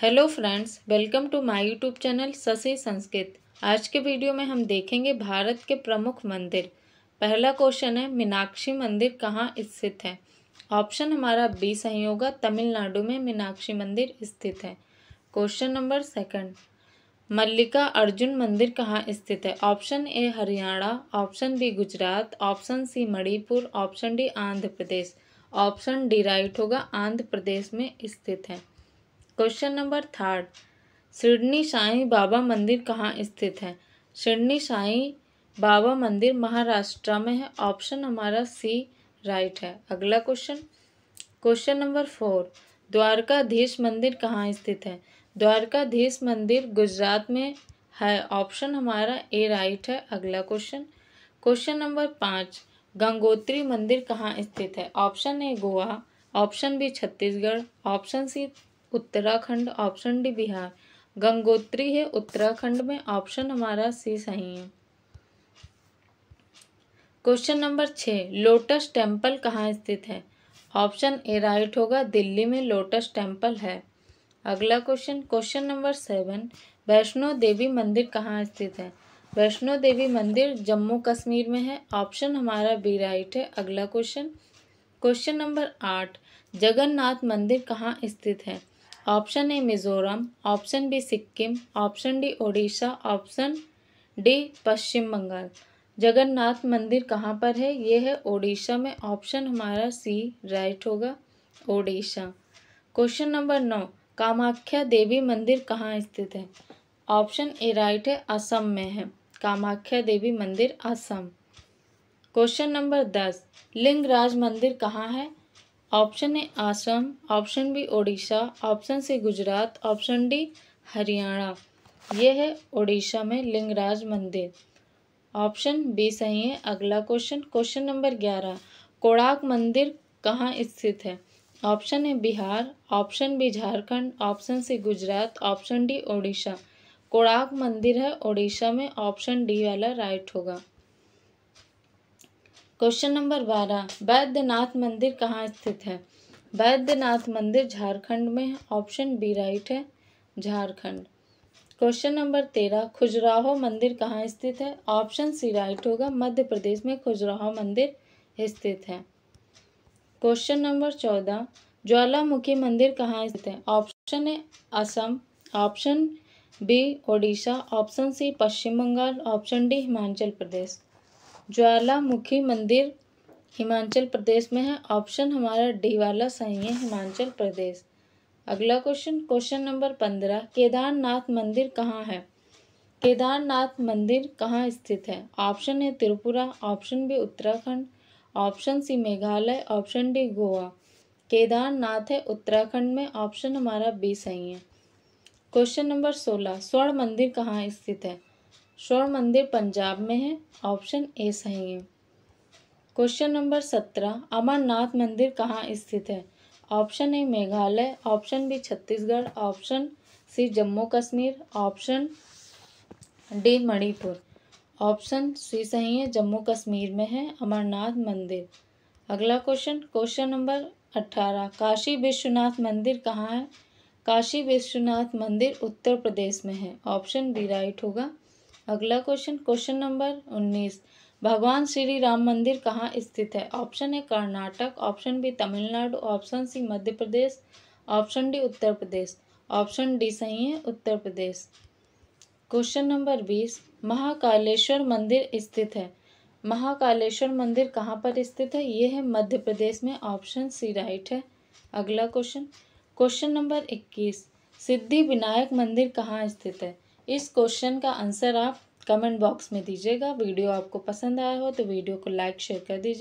hello friends welcome to my YouTube channel Shashi Sanskrit आज के video में हम देखेंगे भारत के प्रमुख मंदिर पहला क्वेश्चन है मीनाक्षी मंदिर कहाँ स्थित है ऑप्शन हमारा बी सही होगा तमिलनाडु में मीनाक्षी मंदिर स्थित है question number second Mallikarjuna मंदिर कहाँ स्थित है option A Haryana option B Gujarat option C Manipur option D Andhra Pradesh option D right होगा आंध्र प्रदेश में स्थित है क्वेश्चन नंबर थर्ड सिडनी शाही बाबा मंदिर कहाँ स्थित है सिडनी शाही बाबा मंदिर महाराष्ट्र में है ऑप्शन हमारा सी राइट है अगला question question number four Dwarkadhish मंदिर कहाँ स्थित है द्वारकाधीश मंदिर गुजरात में है ऑप्शन हमारा ए राइट है अगला क्वेश्चन क्वेश्चन नंबर पाँच गंगोत्री मंदिर कहाँ स्थित है option A Goa option B Chhattisgarh option C Uttarakhand option D Bihar Gangotri है उत्तराखंड में ऑप्शन हमारा सी सही है क्वेश्चन नंबर छः लोटस टेम्पल कहाँ स्थित है ऑप्शन ए राइट होगा दिल्ली में लोटस टेम्पल है अगला question question number seven Vaishno Devi मंदिर कहाँ स्थित है वैष्णो देवी मंदिर जम्मू कश्मीर में है ऑप्शन हमारा बी राइट है अगला क्वेश्चन क्वेश्चन नंबर आठ जगन्नाथ मंदिर कहाँ स्थित है option A Mizoram option B Sikkim option D Odisha option D Paschim Bengal Jagannath मंदिर कहाँ पर है ये है ओडिशा में ऑप्शन हमारा सी राइट होगा ओडिशा क्वेश्चन नंबर नौ कामाख्या देवी मंदिर कहाँ स्थित है ऑप्शन ए राइट है असम में है कामाख्या देवी मंदिर असम क्वेश्चन नंबर दस लिंगराज मंदिर कहाँ है option A Assam option B Odisha option C Gujarat option D Haryana ये है ओडिशा में लिंगराज मंदिर ऑप्शन बी सही है अगला क्वेश्चन क्वेश्चन नंबर ग्यारह कोणार्क मंदिर कहाँ स्थित है ऑप्शन है Bihar option B Jharkhand option C Gujarat option D Odisha Konark मंदिर है ओडिशा में ऑप्शन डी वाला राइट होगा क्वेश्चन नंबर बारह वैद्यनाथ मंदिर कहाँ स्थित है वैद्यनाथ मंदिर झारखंड में है ऑप्शन बी राइट है झारखंड क्वेश्चन नंबर तेरह खुजराहो मंदिर कहाँ स्थित है ऑप्शन सी राइट होगा मध्य प्रदेश में खुजराहो मंदिर स्थित है क्वेश्चन नंबर चौदह ज्वालामुखी मंदिर कहाँ स्थित है option A Assam option B Odisha option C Paschim Bengal option D Himachal Pradesh Jwalamukhi मंदिर हिमाचल प्रदेश में है ऑप्शन हमारा डी वाला सही है हिमाचल प्रदेश अगला क्वेश्चन क्वेश्चन नंबर पंद्रह केदारनाथ मंदिर कहाँ है केदारनाथ मंदिर कहाँ स्थित है ऑप्शन है Tripura option B Uttarakhand option C Meghalaya option D Goa Kedarnath है उत्तराखंड में ऑप्शन हमारा बी सही है क्वेश्चन नंबर सोलह स्वर्ण मंदिर कहाँ स्थित है स्वर्ण मंदिर पंजाब में है ऑप्शन ए सही है क्वेश्चन नंबर सत्रह अमरनाथ मंदिर कहाँ स्थित है option A Meghalaya option B Chhattisgarh option C Jammu Kashmir option D Manipur option C सही है जम्मू कश्मीर में है अमरनाथ मंदिर अगला क्वेश्चन क्वेश्चन नंबर अट्ठारह काशी विश्वनाथ मंदिर कहाँ है काशी विश्वनाथ मंदिर उत्तर प्रदेश में है ऑप्शन बी राइट होगा अगला क्वेश्चन क्वेश्चन नंबर उन्नीस भगवान श्री राम मंदिर कहाँ स्थित है ऑप्शन है Karnataka option B Tamil Nadu option C Madhya Pradesh option D Uttar Pradesh option D सही है उत्तर प्रदेश क्वेश्चन नंबर बीस महाकालेश्वर मंदिर स्थित है महाकालेश्वर मंदिर कहाँ पर स्थित है ये है मध्य प्रदेश में ऑप्शन सी राइट है अगला क्वेश्चन क्वेश्चन नंबर इक्कीस सिद्धि विनायक मंदिर कहाँ स्थित है इस क्वेश्चन का आंसर आप कमेंट बॉक्स में दीजिएगा वीडियो आपको पसंद आया हो तो वीडियो को लाइक शेयर कर दीजिए